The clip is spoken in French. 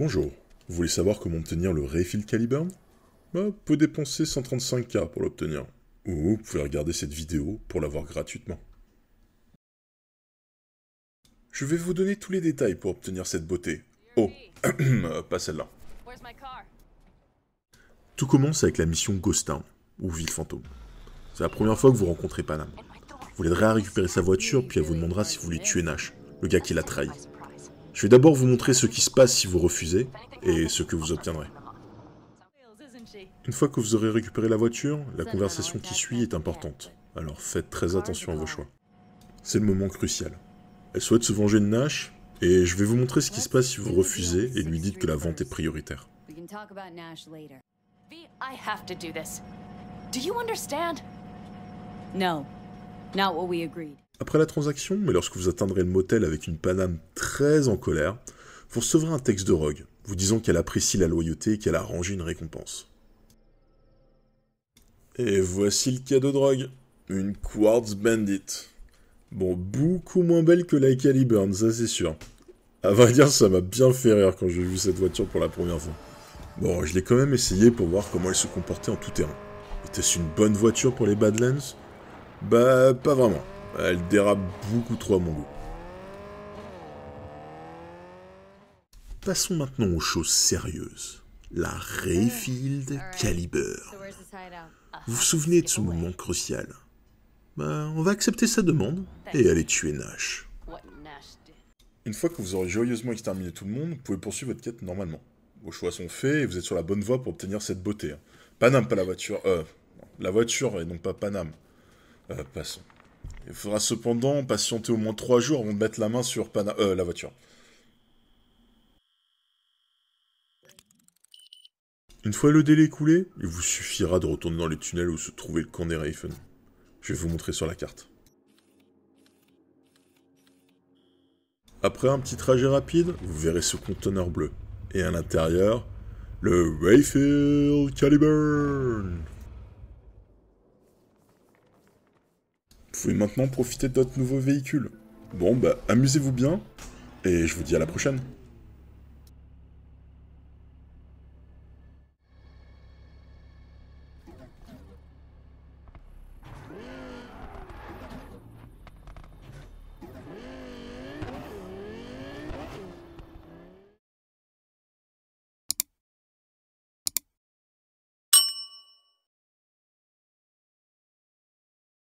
Bonjour, vous voulez savoir comment obtenir le Refill Caliburn Bah, peut dépenser 135k pour l'obtenir. Ou vous pouvez regarder cette vidéo pour l'avoir gratuitement. Je vais vous donner tous les détails pour obtenir cette beauté. Oh, pas celle-là. Tout commence avec la mission Ghost Town, ou Ville Fantôme. C'est la première fois que vous rencontrez Panam. Vous l'aiderez à récupérer sa voiture, puis elle vous demandera si vous voulez tuer Nash, le gars qui l'a trahi. Je vais d'abord vous montrer ce qui se passe si vous refusez, et ce que vous obtiendrez. Une fois que vous aurez récupéré la voiture, la conversation qui suit est importante, alors faites très attention à vos choix. C'est le moment crucial. Elle souhaite se venger de Nash, et je vais vous montrer ce qui se passe si vous refusez et lui dites que la vente est prioritaire après la transaction, mais lorsque vous atteindrez le motel avec une Paname très en colère, vous recevrez un texte de Rogue, vous disant qu'elle apprécie la loyauté et qu'elle a rangé une récompense. Et voici le cadeau de Rogue, une Quartz Bandit. Bon, beaucoup moins belle que la Caliburn, ça c'est sûr. À vrai dire, ça m'a bien fait rire quand j'ai vu cette voiture pour la première fois. Bon, je l'ai quand même essayé pour voir comment elle se comportait en tout terrain. Était-ce une bonne voiture pour les Badlands Bah, pas vraiment. Elle dérape beaucoup trop à mon goût. Passons maintenant aux choses sérieuses. La Rayfield Caliber. Vous vous souvenez de ce moment crucial ben, On va accepter sa demande et aller tuer Nash. Une fois que vous aurez joyeusement exterminé tout le monde, vous pouvez poursuivre votre quête normalement. Vos choix sont faits et vous êtes sur la bonne voie pour obtenir cette beauté. Hein. Panam, pas la voiture. Euh, la voiture et non pas Panam. Euh, passons. Il faudra cependant patienter au moins trois jours avant de mettre la main sur euh, la voiture. Une fois le délai coulé, il vous suffira de retourner dans les tunnels où se trouvait le camp des Je vais vous montrer sur la carte. Après un petit trajet rapide, vous verrez ce conteneur bleu. Et à l'intérieur, le Rayfield Caliburn Vous pouvez maintenant profiter de votre nouveau véhicule. Bon bah amusez-vous bien, et je vous dis à la prochaine.